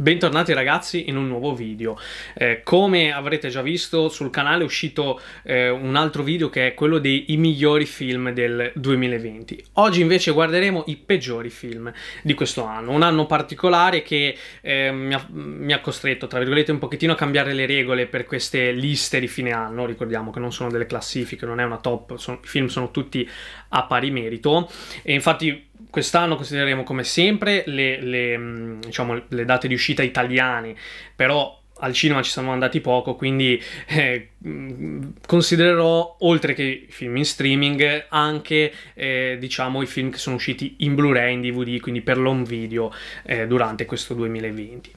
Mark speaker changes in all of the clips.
Speaker 1: Bentornati ragazzi in un nuovo video. Eh, come avrete già visto sul canale è uscito eh, un altro video che è quello dei migliori film del 2020. Oggi invece guarderemo i peggiori film di questo anno, un anno particolare che eh, mi, ha, mi, ha, costretto tra virgolette un pochettino a cambiare le regole per queste liste di fine anno, ricordiamo che non sono delle classifiche, non è una top, sono, i film sono tutti a pari merito e infatti quest'anno considereremo come sempre le, le, mm, diciamo, le date di uscita italiane, però al cinema ci siamo andati poco, quindi eh, mm, considererò, oltre che i film in streaming, anche eh, diciamo, i film che sono usciti in Blu-ray, in DVD, quindi per l'home video eh, durante questo 2020.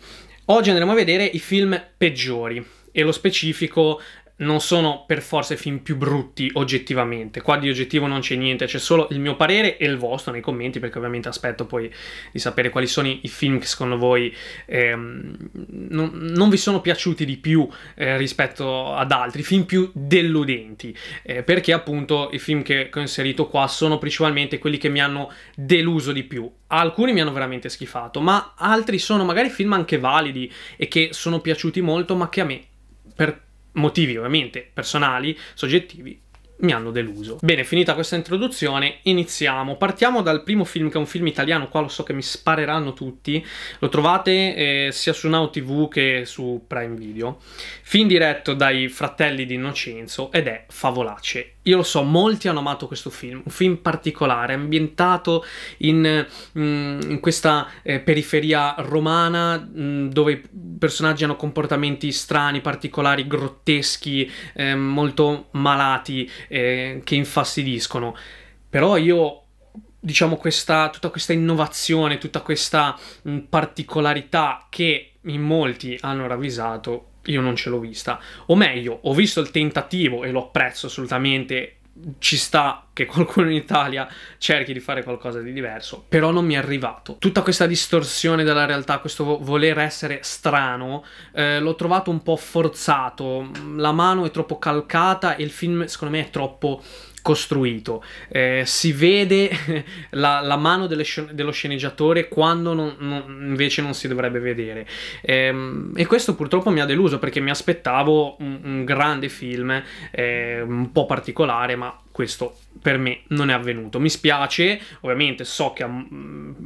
Speaker 1: Oggi andremo a vedere i film peggiori e lo specifico non sono per forza i film più brutti oggettivamente. Qua di oggettivo non c'è niente, c'è solo il mio parere e il vostro nei commenti, perché ovviamente aspetto poi di sapere quali sono i film che secondo voi ehm, non, non, vi sono piaciuti di più eh, rispetto ad altri, film più deludenti, eh, perché appunto i film che ho inserito qua sono principalmente quelli che mi hanno deluso di più. Alcuni mi hanno veramente schifato, ma altri sono magari film anche validi e che sono piaciuti molto, ma che a me per motivi ovviamente personali, soggettivi, mi hanno deluso. Bene, finita questa introduzione, iniziamo. Partiamo dal primo film, che è un film italiano, qua lo so che mi spareranno tutti, lo trovate eh, sia su Now TV che su Prime Video. Film diretto dai fratelli di Innocenzo ed è Favolacce io lo so, molti hanno amato questo film, un film particolare, ambientato in, mm, in questa eh, periferia romana mh, mm, dove i personaggi hanno comportamenti strani, particolari, grotteschi, eh, molto malati, eh, che infastidiscono. Però io, diciamo, questa, tutta questa innovazione, tutta questa mh, mm, particolarità che in molti hanno ravvisato, io non ce l'ho vista. O meglio, ho visto il tentativo e lo apprezzo assolutamente. Ci sta che qualcuno in Italia cerchi di fare qualcosa di diverso, però non mi è arrivato. Tutta questa distorsione della realtà, questo voler essere strano, eh, l'ho trovato un po' forzato. La mano è troppo calcata e il film, secondo me, è troppo costruito. Eh, si vede la, la mano sc- dello sceneggiatore quando non, non, invece non si dovrebbe vedere. Eh, e questo purtroppo mi ha deluso perché mi aspettavo un, un grande film, eh, un po' particolare, ma questo per me non è avvenuto. Mi spiace, ovviamente so che a,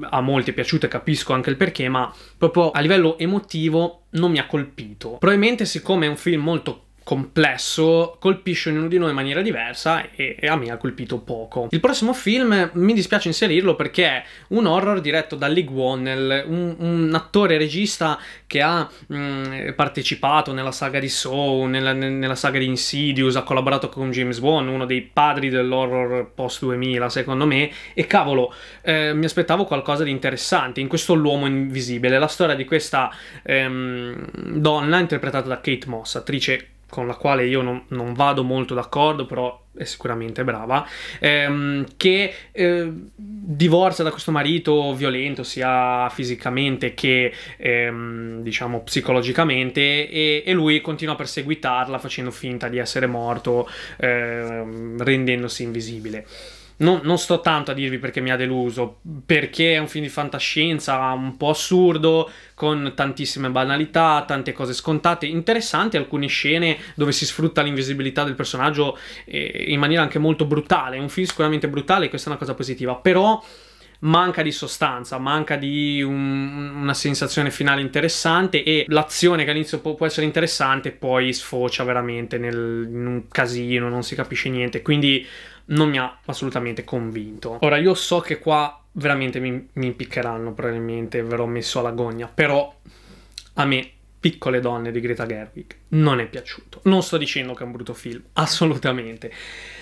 Speaker 1: a molti è piaciuto e capisco anche il perché, ma proprio a livello emotivo non mi ha colpito. Probabilmente siccome è un film molto complesso colpisce ognuno di noi in maniera diversa e, e, a me ha colpito poco. Il prossimo film mi dispiace inserirlo perché è un horror diretto da Lee Wannell, un, un attore regista che ha mh, mm, partecipato nella saga di Saw, nella, nella, saga di Insidious, ha collaborato con James Wan, uno dei padri dell'horror post 2000 secondo me, e cavolo, eh, mi aspettavo qualcosa di interessante in questo L'uomo invisibile, la storia di questa ehm, donna interpretata da Kate Moss, attrice con la quale io non, non vado molto d'accordo, però è sicuramente brava, ehm, che eh, divorzia da questo marito violento sia fisicamente che ehm, diciamo psicologicamente e, e, lui continua a perseguitarla facendo finta di essere morto, ehm, rendendosi invisibile non, non, sto tanto a dirvi perché mi ha deluso, perché è un film di fantascienza un po' assurdo, con tantissime banalità, tante cose scontate, interessanti alcune scene dove si sfrutta l'invisibilità del personaggio eh, in maniera anche molto brutale, è un film sicuramente brutale, e questa è una cosa positiva, però manca di sostanza, manca di un, una sensazione finale interessante e l'azione che all'inizio può, può, essere interessante poi sfocia veramente nel, in un casino, non si capisce niente, quindi non mi ha assolutamente convinto. Ora io so che qua veramente mi, mi impiccheranno probabilmente, verrò messo alla gogna, però a me Piccole donne di Greta Gerwig non è piaciuto. Non sto dicendo che è un brutto film, assolutamente,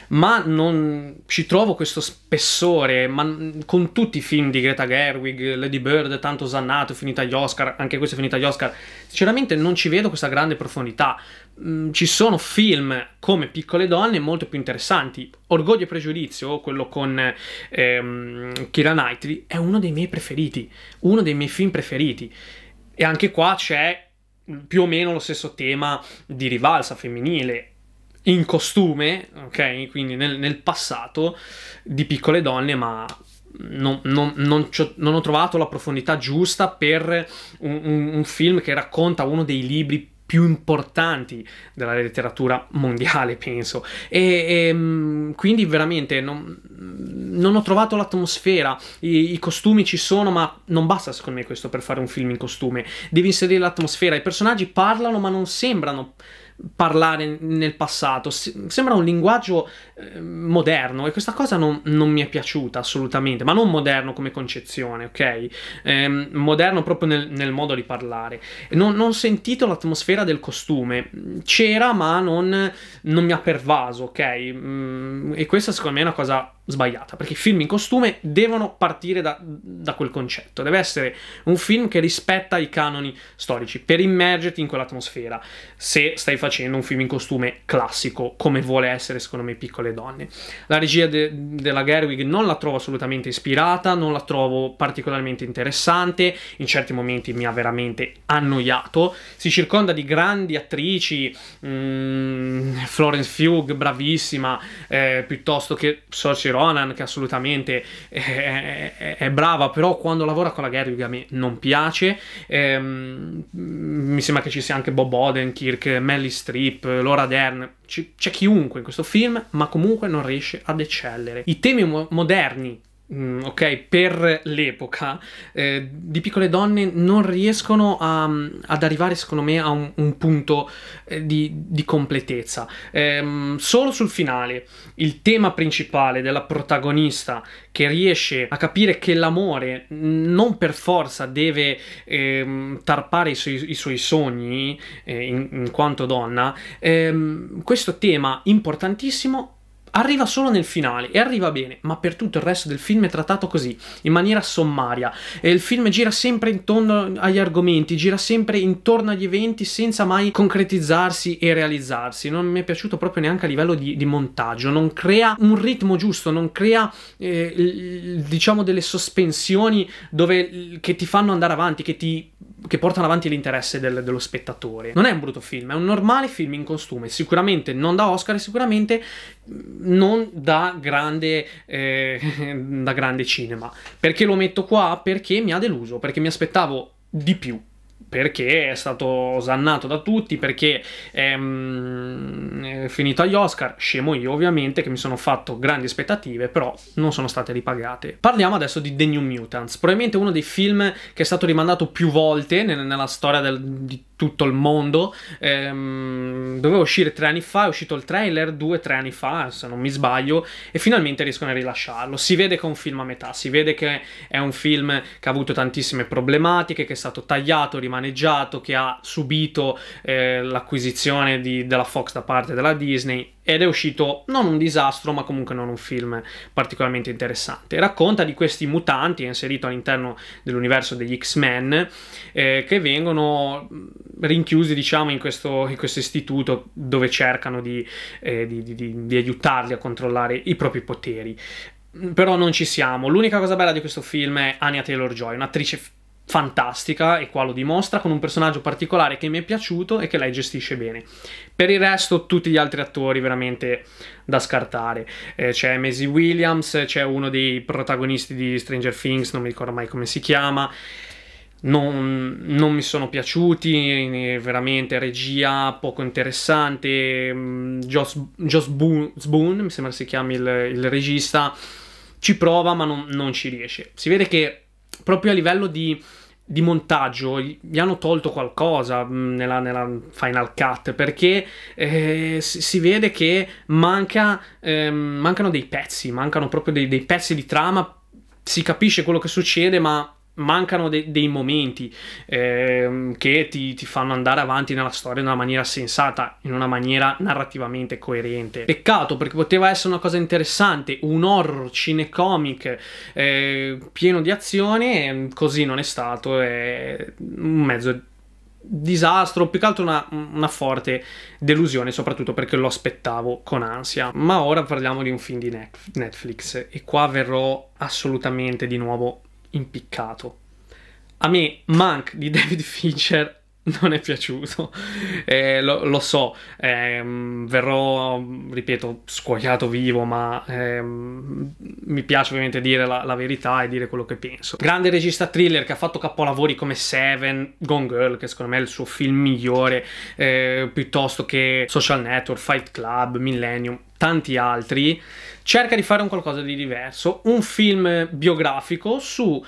Speaker 1: ma non ci trovo questo spessore, ma con tutti i film di Greta Gerwig, Lady Bird, tanto sannato, finita agli Oscar, anche questo è finita agli Oscar, sinceramente non ci vedo questa grande profondità. Mm, ci sono film come Piccole donne molto più interessanti. Orgoglio e pregiudizio, quello con ehm, Kira Knightley, è uno dei miei preferiti, uno dei miei film preferiti. E anche qua c'è più o meno lo stesso tema di rivalsa femminile in costume, ok? Quindi nel, nel passato di piccole donne, ma non, non, non, non ho trovato la profondità giusta per un, un, un, film che racconta uno dei libri più più importanti della letteratura mondiale, penso. E, e ehm, quindi veramente non, non, ho trovato l'atmosfera, I, I, costumi ci sono, ma non basta secondo me questo per fare un film in costume, devi inserire l'atmosfera, i personaggi parlano ma non sembrano parlare nel passato. sembra un linguaggio ehm, moderno e questa cosa non, non, mi è piaciuta assolutamente, ma non moderno come concezione, ok? Eh, moderno proprio nel, nel, modo di parlare. Non, non, ho sentito l'atmosfera del costume, c'era ma non, non mi ha pervaso, ok? Mm, e questa secondo me è una cosa sbagliata, perché i film in costume devono partire da, da, quel concetto, deve essere un film che rispetta i canoni storici, per immergerti in quell'atmosfera, se stai facendo un film in costume classico, come vuole essere secondo me Piccole Donne. La regia de- della Gerwig non la trovo assolutamente ispirata, non la trovo particolarmente interessante, in certi momenti mi ha veramente annoiato, si circonda di grandi attrici, mh, mm, Florence Fugue, bravissima, eh, piuttosto che Sorcerer Ronan, che assolutamente è, è, è, brava, però quando lavora con la Gerwig a me non piace. Ehm, mi sembra che ci sia anche Bob Odenkirk, Melly Streep, Laura Dern. C'è chiunque in questo film, ma comunque non riesce ad eccellere. I temi moderni Mm, ok, per l'epoca, eh, di piccole donne non riescono a, mm, ad arrivare, secondo me, a un, un punto eh, di, di, completezza. Eh, solo sul finale, il tema principale della protagonista che riesce a capire che l'amore non per forza deve ehm, tarpare i suoi, i suoi sogni eh, in, in, quanto donna, ehm, questo tema importantissimo Arriva solo nel finale e arriva bene, ma per tutto il resto del film è trattato così, in maniera sommaria. E il film gira sempre intorno agli argomenti, gira sempre intorno agli eventi senza mai concretizzarsi e realizzarsi. Non mi è piaciuto proprio neanche a livello di, di montaggio, non crea un ritmo giusto, non crea eh, diciamo delle sospensioni dove, che ti fanno andare avanti, che ti che portano avanti l'interesse del, dello spettatore. Non è un brutto film, è un normale film in costume, sicuramente non da Oscar e sicuramente mm, non da grande, eh, da grande cinema. Perché lo metto qua? Perché mi ha deluso, perché mi aspettavo di più perché è stato osannato da tutti, perché è, mm, ehm, è finito agli Oscar, scemo io ovviamente che mi sono fatto grandi aspettative, però non sono state ripagate. Parliamo adesso di The New Mutants, probabilmente uno dei film che è stato rimandato più volte nella storia del, di tutto il mondo. Ehm, doveva uscire tre anni fa, è uscito il trailer due o tre anni fa, se non mi sbaglio, e finalmente riescono a rilasciarlo. Si vede che è un film a metà, si vede che è un film che ha avuto tantissime problematiche, che è stato tagliato, rimaneggiato, che ha subito eh, l'acquisizione di, della Fox da parte della Disney ed è uscito non un disastro, ma comunque non un film particolarmente interessante. Racconta di questi mutanti, inserito all'interno dell'universo degli X-Men, eh, che vengono mm, rinchiusi, diciamo, in questo, in questo istituto dove cercano di, eh, di, di, di aiutarli a controllare i propri poteri. Però non ci siamo. L'unica cosa bella di questo film è Anya Taylor Joy, un'attrice fantastica, e qua lo dimostra, con un personaggio particolare che mi è piaciuto e che lei gestisce bene. Per il resto, tutti gli altri attori veramente da scartare. Eh, c'è Maisie Williams, c'è uno dei protagonisti di Stranger Things, non mi ricordo mai come si chiama. Non, non mi sono piaciuti, veramente regia poco interessante. Josh, mm, Joss Boone, Boone, mi sembra si chiami il, il regista, ci prova ma non, non ci riesce. Si vede che proprio a livello di di montaggio gli hanno tolto qualcosa mm, nella, nella Final Cut perché eh, si, si, vede che manca, eh, mancano dei pezzi, mancano proprio dei, dei pezzi di trama, si capisce quello che succede ma mancano de- dei momenti eh, che ti-, ti, fanno andare avanti nella storia in una maniera sensata, in una maniera narrativamente coerente. Peccato perché poteva essere una cosa interessante, un horror cinecomic eh, pieno di azione, mm, così non è stato, è un mezzo disastro, più che altro una, una, forte delusione, soprattutto perché lo aspettavo con ansia. Ma ora parliamo di un film di Netflix e qua verrò assolutamente di nuovo impiccato. A me Monk di David Fincher non è piaciuto, eh, lo, lo, so, ehm, verrò, ripeto, scuoiato vivo, ma ehm, mi piace ovviamente dire la, la, verità e dire quello che penso. Grande regista thriller che ha fatto capolavori come Seven, Gone Girl, che secondo me è il suo film migliore, eh, piuttosto che Social Network, Fight Club, Millennium, tanti altri, cerca di fare un qualcosa di diverso, un film biografico su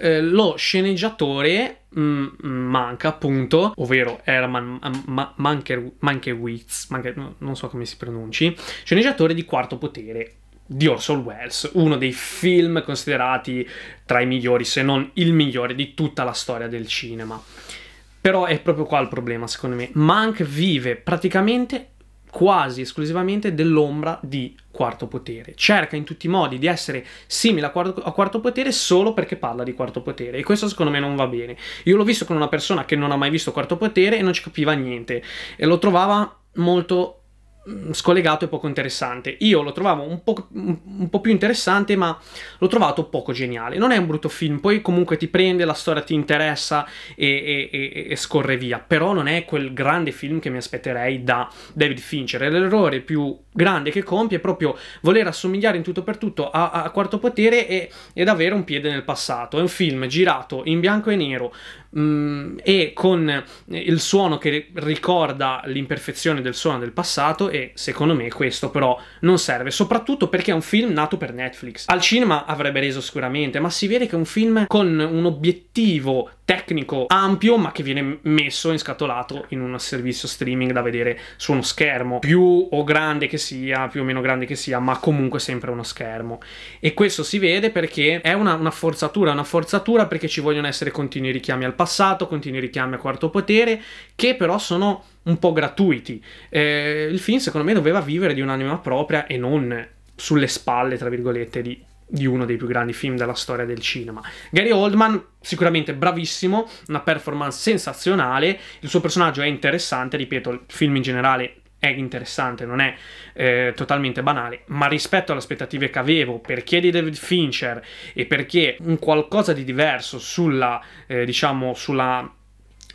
Speaker 1: eh, lo sceneggiatore mh, mm, manca appunto, ovvero Herman mm, ma, Mankiewicz, manche non so come si pronunci, sceneggiatore di Quarto Potere di Orson Welles, uno dei film considerati tra i migliori, se non il migliore di tutta la storia del cinema. Però è proprio qua il problema, secondo me. Mank vive praticamente quasi esclusivamente dell'ombra di quarto potere. Cerca in tutti i modi di essere simile a quarto, a quarto, potere solo perché parla di quarto potere e questo secondo me non va bene. Io l'ho visto con una persona che non ha mai visto quarto potere e non ci capiva niente e lo trovava molto Mm, scollegato e poco interessante. Io lo trovavo un po', un po', più interessante, ma l'ho trovato poco geniale. Non è un brutto film, poi comunque ti prende, la storia ti interessa e, e, e scorre via. Però non è quel grande film che mi aspetterei da David Fincher. L'errore più grande che compie è proprio voler assomigliare in tutto per tutto a, a Quarto Potere e, ed avere un piede nel passato. È un film girato in bianco e nero, Mm, e con il suono che ricorda l'imperfezione del suono del passato e secondo me questo però non serve, soprattutto perché è un film nato per Netflix. Al cinema avrebbe reso sicuramente, ma si vede che è un film con un obiettivo tecnico ampio ma che viene messo in scatolato in un servizio streaming da vedere su uno schermo più o grande che sia più o meno grande che sia ma comunque sempre uno schermo e questo si vede perché è una, una forzatura una forzatura perché ci vogliono essere continui richiami al passato, continui richiami a quarto potere, che però sono un po' gratuiti. Eh, il film secondo me doveva vivere di un'anima propria e non sulle spalle, tra virgolette, di di uno dei più grandi film della storia del cinema. Gary Oldman, sicuramente bravissimo, una performance sensazionale, il suo personaggio è interessante, ripeto, il film in generale è interessante, non è eh, totalmente banale, ma rispetto alle aspettative che avevo perché di David Fincher e perché un qualcosa di diverso sulla, eh, diciamo, sulla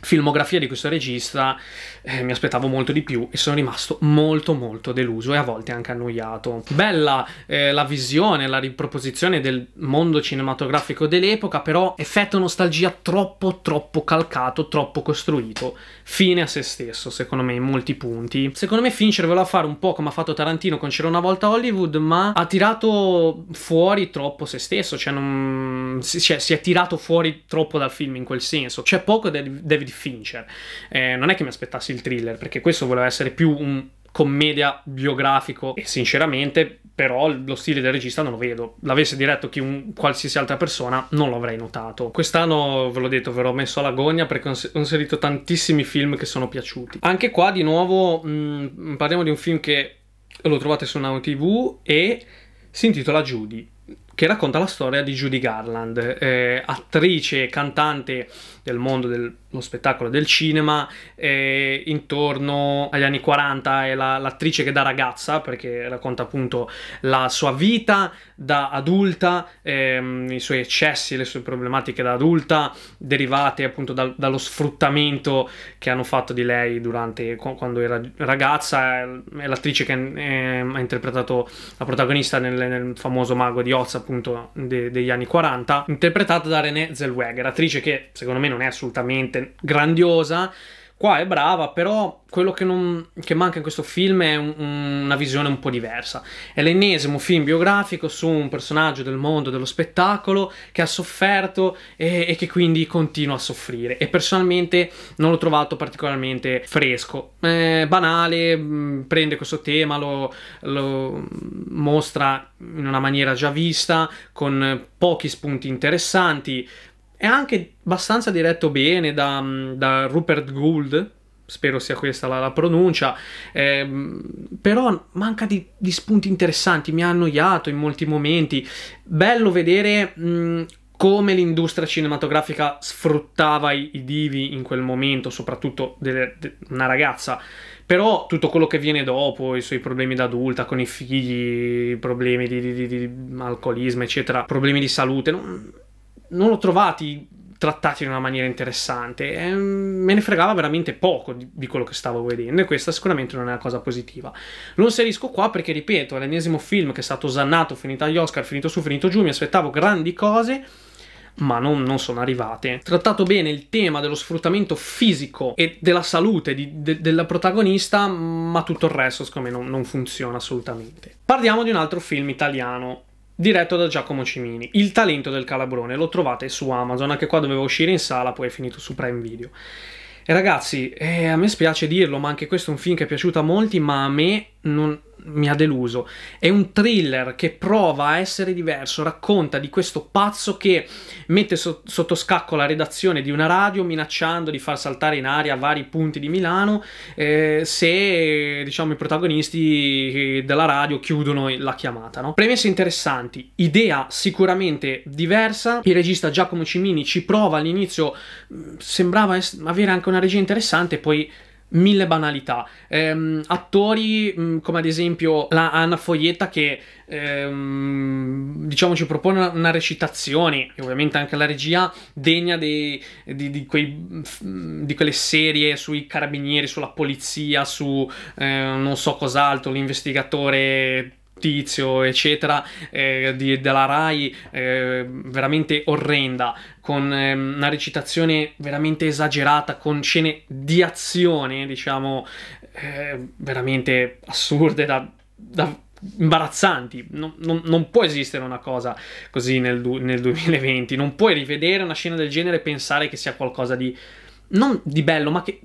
Speaker 1: filmografia di questo regista eh, mi aspettavo molto di più e sono rimasto molto molto deluso e a volte anche annoiato. Bella eh, la visione, la riproposizione del mondo cinematografico dell'epoca, però effetto nostalgia troppo troppo calcato, troppo costruito, fine a se stesso secondo me in molti punti. Secondo me Fincher voleva fare un po' come ha fatto Tarantino con C'era una volta Hollywood, ma ha tirato fuori troppo se stesso, cioè, non... cioè si è tirato fuori troppo dal film in quel senso. C'è poco David Fincher. Eh, non è che mi aspettassi il thriller, perché questo voleva essere più un commedia biografico e sinceramente però lo stile del regista non lo vedo l'avesse diretto chi un, qualsiasi altra persona non lo avrei notato quest'anno ve l'ho detto ve l'ho messo alla gogna perché ho inserito tantissimi film che sono piaciuti anche qua di nuovo mh, mm, parliamo di un film che lo trovate su Now TV e si intitola Judy che racconta la storia di Judy Garland, eh, attrice e cantante del mondo del uno spettacolo del cinema e intorno agli anni 40 è la, l'attrice che da ragazza perché racconta appunto la sua vita da adulta ehm, i suoi eccessi le sue problematiche da adulta derivate appunto dal, dallo sfruttamento che hanno fatto di lei durante quando era ragazza è l'attrice che eh, ha interpretato la protagonista nel, nel, famoso mago di Oz appunto de, degli anni 40 interpretata da René Zellweger attrice che secondo me non è assolutamente grandiosa. Qua è brava, però quello che, non, che manca in questo film è un, una visione un po' diversa. È l'ennesimo film biografico su un personaggio del mondo dello spettacolo che ha sofferto e, e che quindi continua a soffrire. E personalmente non l'ho trovato particolarmente fresco. È banale, mm, prende questo tema, lo, lo mostra in una maniera già vista, con pochi spunti interessanti, è anche abbastanza diretto bene da, mm, da Rupert Gould, spero sia questa la, la pronuncia, eh, però manca di, di, spunti interessanti, mi ha annoiato in molti momenti, bello vedere mh, mm, come l'industria cinematografica sfruttava i, i, divi in quel momento, soprattutto delle, de, una ragazza, però tutto quello che viene dopo, i suoi problemi da adulta con i figli, problemi di, di, di alcolismo, eccetera, problemi di salute, non non l'ho trovati trattati in una maniera interessante. Eh, me ne fregava veramente poco di, di, quello che stavo vedendo e questa sicuramente non è una cosa positiva. Lo inserisco qua perché, ripeto, è l'ennesimo film che è stato osannato, finito agli Oscar, finito su, finito giù, mi aspettavo grandi cose ma non, non, sono arrivate. Trattato bene il tema dello sfruttamento fisico e della salute di, de, della protagonista, ma tutto il resto secondo me non, non funziona assolutamente. Parliamo di un altro film italiano diretto da Giacomo Cimini. Il talento del calabrone lo trovate su Amazon, anche qua doveva uscire in sala, poi è finito su Prime Video. E ragazzi, eh, a me spiace dirlo, ma anche questo è un film che è piaciuto a molti, ma a me non, mi ha deluso. È un thriller che prova a essere diverso, racconta di questo pazzo che mette so- sotto scacco la redazione di una radio minacciando di far saltare in aria vari punti di Milano eh, se diciamo i protagonisti eh, della radio chiudono la chiamata. No? Premesse interessanti, idea sicuramente diversa, il regista Giacomo Cimini ci prova all'inizio, mm, sembrava es- avere anche una regia interessante, poi mille banalità. Ehm, attori mm, come ad esempio la Anna Foglietta che ehm, diciamo ci propone una, recitazione e ovviamente anche la regia degna dei, di, di, quei, di, quelle serie sui carabinieri, sulla polizia, su eh, non so cos'altro, l'investigatore tizio, eccetera, eh, di, della Rai eh, veramente orrenda, con eh, una recitazione veramente esagerata, con scene di azione, diciamo, eh, veramente assurde da, da imbarazzanti. Non, non, non, può esistere una cosa così nel, nel 2020. Non puoi rivedere una scena del genere e pensare che sia qualcosa di non di bello, ma che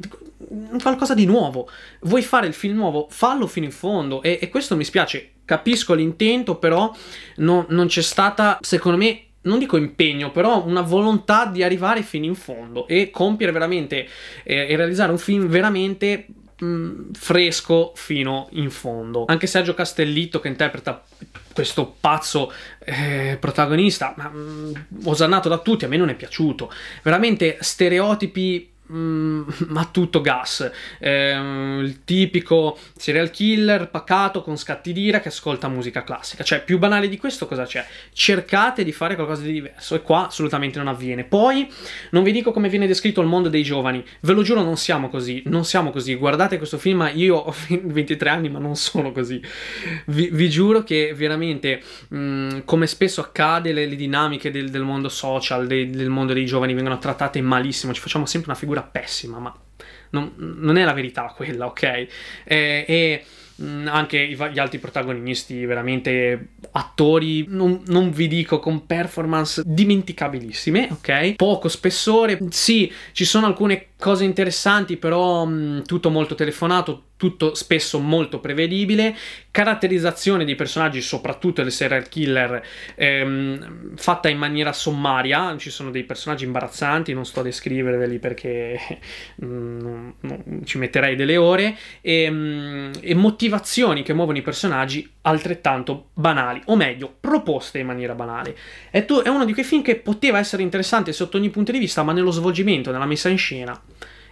Speaker 1: qualcosa di nuovo. Vuoi fare il film nuovo? Fallo fino in fondo. E, e questo mi spiace. Capisco l'intento, però no, non c'è stata, secondo me, non dico impegno, però una volontà di arrivare fino in fondo e compiere veramente eh, e realizzare un film veramente mh, mm, fresco fino in fondo. Anche Sergio Castellitto che interpreta questo pazzo eh, protagonista, ma, mh, mm, osannato da tutti, a me non è piaciuto. Veramente stereotipi Mm, ma tutto gas. Eh, il tipico serial killer pacato con scatti d'ira che ascolta musica classica. Cioè, più banale di questo cosa c'è? Cercate di fare qualcosa di diverso e qua assolutamente non avviene. Poi non vi dico come viene descritto il mondo dei giovani. Ve lo giuro, non siamo così, non siamo così. Guardate questo film, io ho 23 anni, ma non sono così. Vi, vi giuro che veramente, mm, come spesso accade, le, le dinamiche del, del mondo social, de, del mondo dei giovani vengono trattate malissimo. Ci facciamo sempre una figura cura pessima, ma non, non è la verità quella, ok? e, e mm, anche gli altri protagonisti, veramente attori, non, non, vi dico, con performance dimenticabilissime, ok? Poco spessore, sì, ci sono alcune cose Cose interessanti però, mh, mm, tutto molto telefonato, tutto spesso molto prevedibile, caratterizzazione dei personaggi, soprattutto del serial killer, ehm, fatta in maniera sommaria, ci sono dei personaggi imbarazzanti, non sto a descriverveli perché mm, ci metterei delle ore, e, mm, e motivazioni che muovono i personaggi altrettanto banali, o meglio, proposte in maniera banale. È, tu, è uno di quei film che poteva essere interessante sotto ogni punto di vista, ma nello svolgimento, nella messa in scena,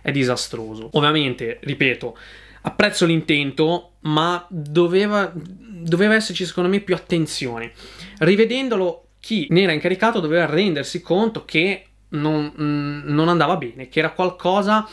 Speaker 1: è disastroso. Ovviamente, ripeto, apprezzo l'intento, ma doveva, doveva esserci secondo me più attenzione. Rivedendolo, chi ne era incaricato doveva rendersi conto che non, mm, non andava bene, che era qualcosa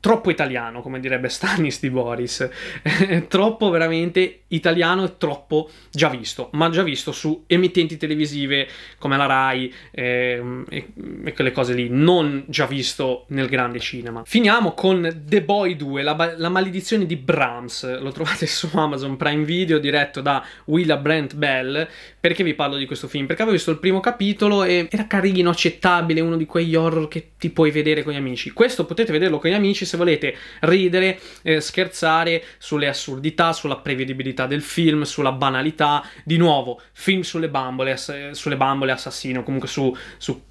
Speaker 1: troppo italiano, come direbbe Stanis di Boris, eh, troppo veramente italiano e troppo già visto, ma già visto su emittenti televisive come la RAI eh, e, e, quelle cose lì, non già visto nel grande cinema. Finiamo con The Boy 2, la, la maledizione di Brahms, lo trovate su Amazon Prime Video diretto da Willa Brent Bell, perché vi parlo di questo film? Perché avevo visto il primo capitolo e era carino, accettabile, uno di quegli horror che ti puoi vedere con gli amici. Questo potete vederlo con gli amici se volete ridere, eh, scherzare sulle assurdità, sulla prevedibilità del film, sulla banalità. Di nuovo, film sulle bambole, ass- sulle bambole assassino, comunque su, su,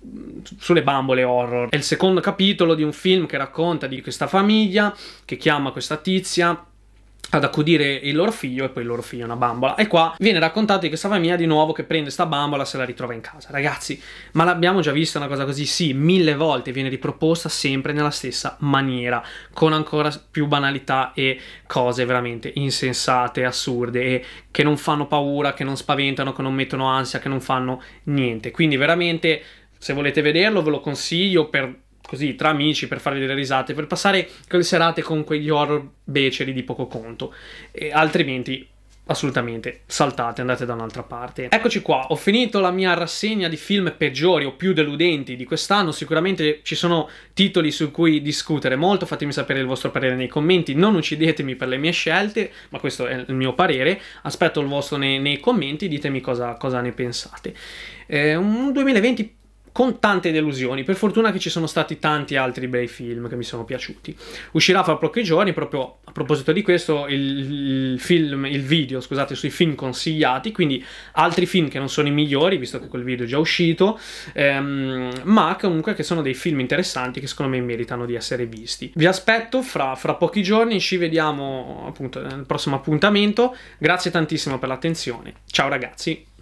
Speaker 1: sulle bambole horror. È il secondo capitolo di un film che racconta di questa famiglia che chiama questa tizia ad accudire il loro figlio e poi il loro figlio è una bambola. E qua viene raccontato di questa famiglia di nuovo che prende sta bambola e se la ritrova in casa. Ragazzi, ma l'abbiamo già vista una cosa così? Sì, mille volte viene riproposta sempre nella stessa maniera, con ancora più banalità e cose veramente insensate, assurde e che non fanno paura, che non spaventano, che non mettono ansia, che non fanno niente. Quindi veramente se volete vederlo ve lo consiglio per così tra amici per fare delle risate, per passare quelle serate con quegli horror beceri di poco conto. E altrimenti assolutamente saltate, andate da un'altra parte. Eccoci qua, ho finito la mia rassegna di film peggiori o più deludenti di quest'anno, sicuramente ci sono titoli su cui discutere molto, fatemi sapere il vostro parere nei commenti, non uccidetemi per le mie scelte, ma questo è il mio parere, aspetto il vostro nei, nei commenti, ditemi cosa, cosa ne pensate. Eh, un 2020 con tante delusioni. Per fortuna che ci sono stati tanti altri bei film che mi sono piaciuti. Uscirà fra pochi giorni, proprio a proposito di questo, il, il, film, il video, scusate, sui film consigliati, quindi altri film che non sono i migliori, visto che quel video è già uscito, ehm, ma comunque che sono dei film interessanti che secondo me meritano di essere visti. Vi aspetto fra, fra pochi giorni, ci vediamo appunto nel prossimo appuntamento. Grazie tantissimo per l'attenzione. Ciao ragazzi!